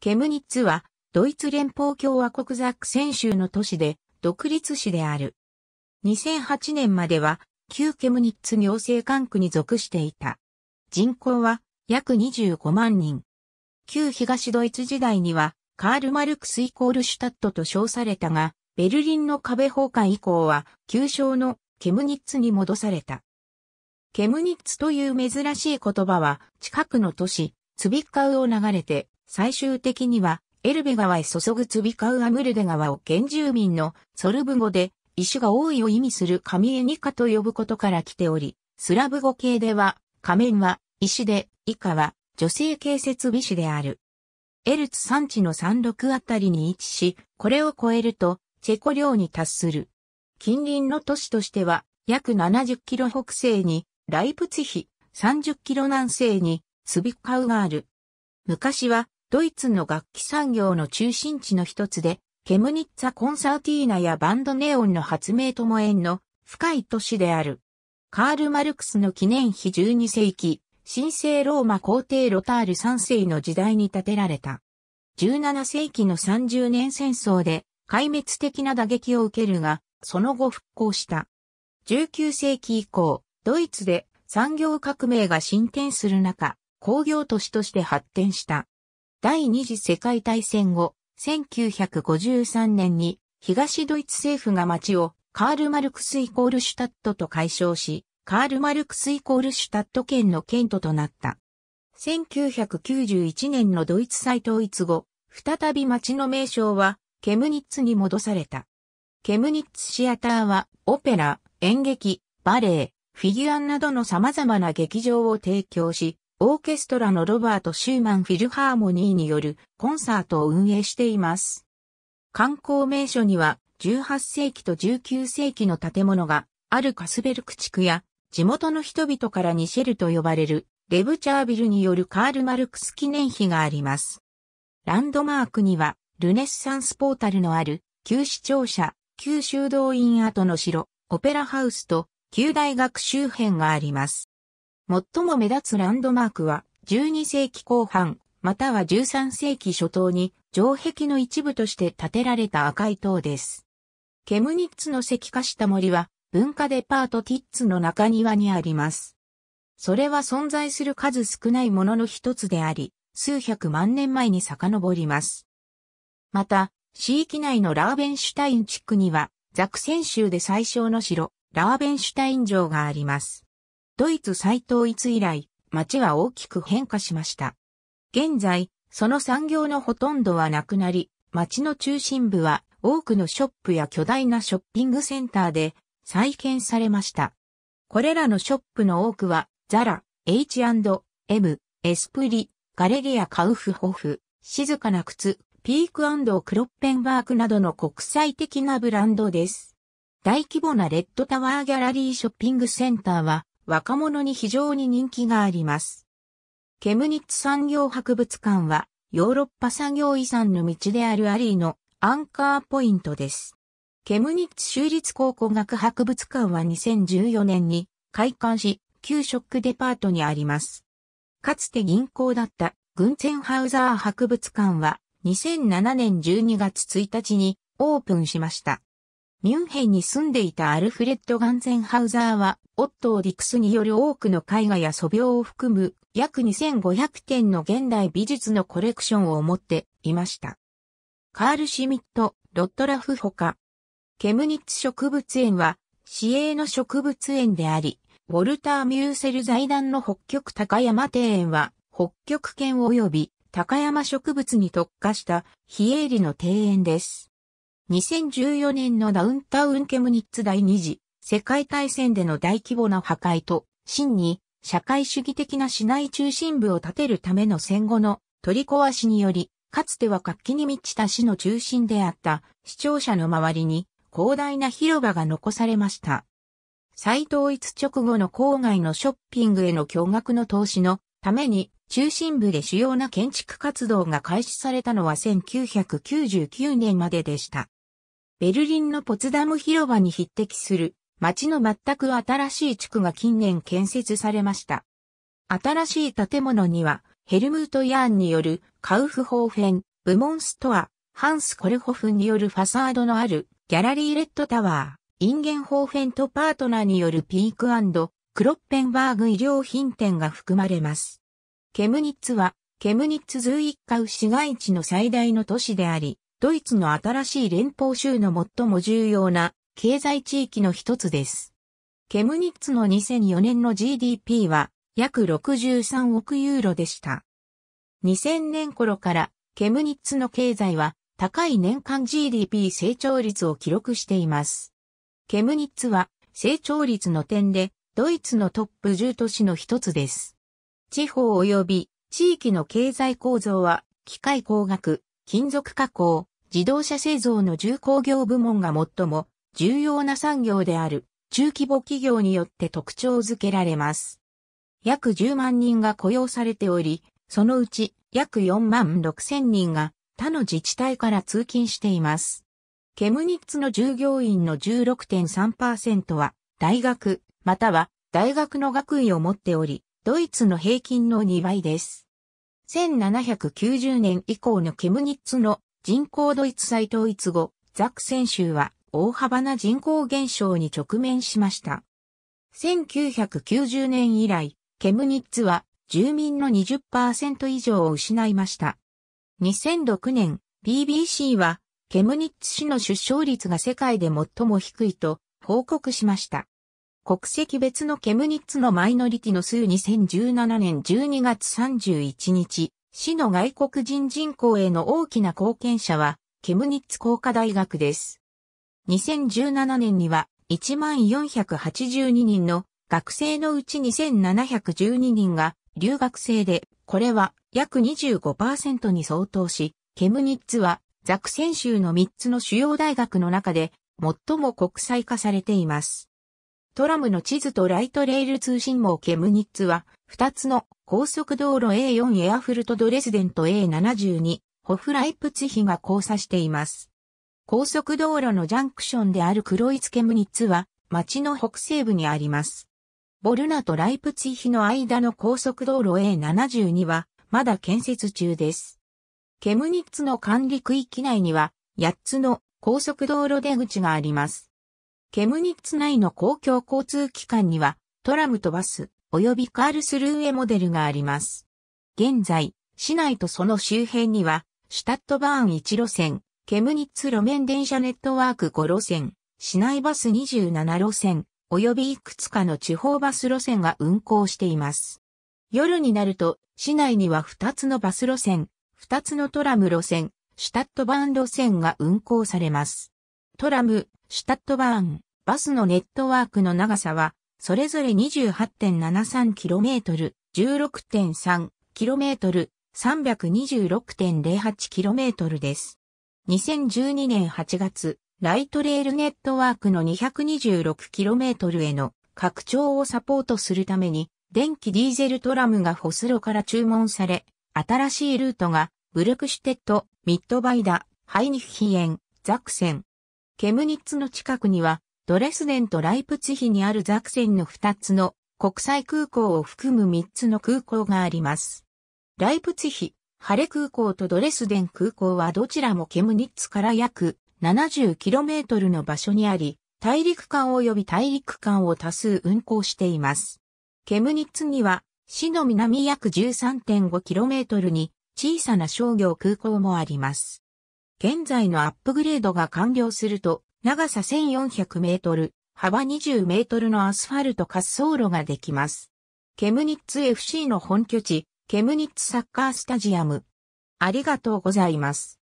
ケムニッツは、ドイツ連邦共和国ザックセン州の都市で、独立市である。2008年までは、旧ケムニッツ行政管区に属していた。人口は、約25万人。旧東ドイツ時代には、カール・マルクスイコールシュタットと称されたが、ベルリンの壁崩壊以降は、旧称のケムニッツに戻された。ケムニッツという珍しい言葉は、近くの都市、ツビッカウを流れて、最終的には、エルベ川へ注ぐツビカウアムルデ川を原住民のソルブ語で、石が多いを意味するカミエニカと呼ぶことから来ており、スラブ語系では、仮面は石で、以下は女性形設備士である。エルツ山地の山麓あたりに位置し、これを超えると、チェコ領に達する。近隣の都市としては、約70キロ北西に、ライプツヒ、30キロ南西に、スビカウがある。昔は、ドイツの楽器産業の中心地の一つで、ケムニッツァコンサーティーナやバンドネオンの発明とも縁の深い都市である。カール・マルクスの記念碑12世紀、神聖ローマ皇帝ロタール3世の時代に建てられた。17世紀の30年戦争で壊滅的な打撃を受けるが、その後復興した。19世紀以降、ドイツで産業革命が進展する中、工業都市として発展した。第二次世界大戦後、1953年に東ドイツ政府が町をカール・マルクスイコールシュタットと解消し、カール・マルクスイコールシュタット県の県都となった。1991年のドイツ再統一後、再び町の名称はケムニッツに戻された。ケムニッツシアターはオペラ、演劇、バレエ、フィギュアンなどの様々な劇場を提供し、オーケストラのロバート・シューマン・フィルハーモニーによるコンサートを運営しています。観光名所には18世紀と19世紀の建物があるカスベルク地区や地元の人々からニシェルと呼ばれるレブチャービルによるカール・マルクス記念碑があります。ランドマークにはルネッサンスポータルのある旧市庁舎、旧修道院跡の城、オペラハウスと旧大学周辺があります。最も目立つランドマークは、12世紀後半、または13世紀初頭に、城壁の一部として建てられた赤い塔です。ケムニッツの石化した森は、文化デパートティッツの中庭にあります。それは存在する数少ないものの一つであり、数百万年前に遡ります。また、市域内のラーベンシュタイン地区には、ザクセン州で最小の城、ラーベンシュタイン城があります。ドイツ再統一以来、町は大きく変化しました。現在、その産業のほとんどはなくなり、町の中心部は多くのショップや巨大なショッピングセンターで再建されました。これらのショップの多くは、ザラ、H&M、エスプリ、ガレリア・カウフホフ、静かな靴、ピーククロッペンバークなどの国際的なブランドです。大規模なレッドタワーギャラリーショッピングセンターは、若者に非常に人気があります。ケムニッツ産業博物館はヨーロッパ産業遺産の道であるアリーのアンカーポイントです。ケムニッツ州立考古学博物館は2014年に開館し、旧ショックデパートにあります。かつて銀行だったグンツェンハウザー博物館は2007年12月1日にオープンしました。ミュンヘンに住んでいたアルフレッド・ガンゼンハウザーは、オットー・ディクスによる多くの絵画や素描を含む約2500点の現代美術のコレクションを持っていました。カール・シミット、ロットラフほか、ケムニッツ植物園は、市営の植物園であり、ウォルター・ミューセル財団の北極高山庭園は、北極圏及び高山植物に特化した非営利の庭園です。2014年のダウンタウンケムニッツ第2次世界大戦での大規模な破壊と、真に社会主義的な市内中心部を建てるための戦後の取り壊しにより、かつては活気に満ちた市の中心であった市庁舎の周りに広大な広場が残されました。再統一直後の郊外のショッピングへの驚愕の投資のために中心部で主要な建築活動が開始されたのは1999年まででした。ベルリンのポツダム広場に匹敵する、街の全く新しい地区が近年建設されました。新しい建物には、ヘルムート・ヤーンによるカウフホーフェン、部門ストア、ハンス・コルホフによるファサードのあるギャラリーレッドタワー、インゲンホーフェンとパートナーによるピーククロッペンバーグ衣料品店が含まれます。ケムニッツは、ケムニッツズ一家カウ市街地の最大の都市であり、ドイツの新しい連邦州の最も重要な経済地域の一つです。ケムニッツの2004年の GDP は約63億ユーロでした。2000年頃からケムニッツの経済は高い年間 GDP 成長率を記録しています。ケムニッツは成長率の点でドイツのトップ10都市の一つです。地方及び地域の経済構造は機械工学、金属加工、自動車製造の重工業部門が最も重要な産業である中規模企業によって特徴づけられます。約10万人が雇用されており、そのうち約4万6千人が他の自治体から通勤しています。ケムニッツの従業員の16.3%は大学または大学の学位を持っており、ドイツの平均の2倍です。1790年以降のケムニッツの人口ドイツ再統一後、ザクセン州は大幅な人口減少に直面しました。1990年以来、ケムニッツは住民の20%以上を失いました。2006年、BBC はケムニッツ市の出生率が世界で最も低いと報告しました。国籍別のケムニッツのマイノリティの数2017年12月31日、市の外国人人口への大きな貢献者は、ケムニッツ工科大学です。2017年には、1482人の学生のうち2712人が留学生で、これは約25%に相当し、ケムニッツはザクセン州の3つの主要大学の中で最も国際化されています。トラムの地図とライトレール通信網ケムニッツは、2つの高速道路 A4 エアフルトドレスデント A72 ホフライプツヒが交差しています。高速道路のジャンクションであるクロイツケムニッツは町の北西部にあります。ボルナとライプツヒの間の高速道路 A72 はまだ建設中です。ケムニッツの管理区域内には8つの高速道路出口があります。ケムニッツ内の公共交通機関には、トラムとバス、及びカールスルーエモデルがあります。現在、市内とその周辺には、シュタットバーン1路線、ケムニッツ路面電車ネットワーク5路線、市内バス27路線、及びいくつかの地方バス路線が運行しています。夜になると、市内には2つのバス路線、2つのトラム路線、シュタットバーン路線が運行されます。トラム、シュタットバーン、バスのネットワークの長さは、それぞれ 28.73km、16.3km、326.08km です。2012年8月、ライトレールネットワークの 226km への拡張をサポートするために、電気ディーゼルトラムがホスロから注文され、新しいルートが、ブルクシュテット、ミッドバイダ、ハイニッヒエン、ザクセン、ケムニッツの近くには、ドレスデンとライプツヒにあるザクセンの2つの国際空港を含む3つの空港があります。ライプツヒ、ハレ空港とドレスデン空港はどちらもケムニッツから約 70km の場所にあり、大陸間及び大陸間を多数運行しています。ケムニッツには、市の南約 13.5km に小さな商業空港もあります。現在のアップグレードが完了すると、長さ1400メートル、幅20メートルのアスファルト滑走路ができます。ケムニッツ FC の本拠地、ケムニッツサッカースタジアム。ありがとうございます。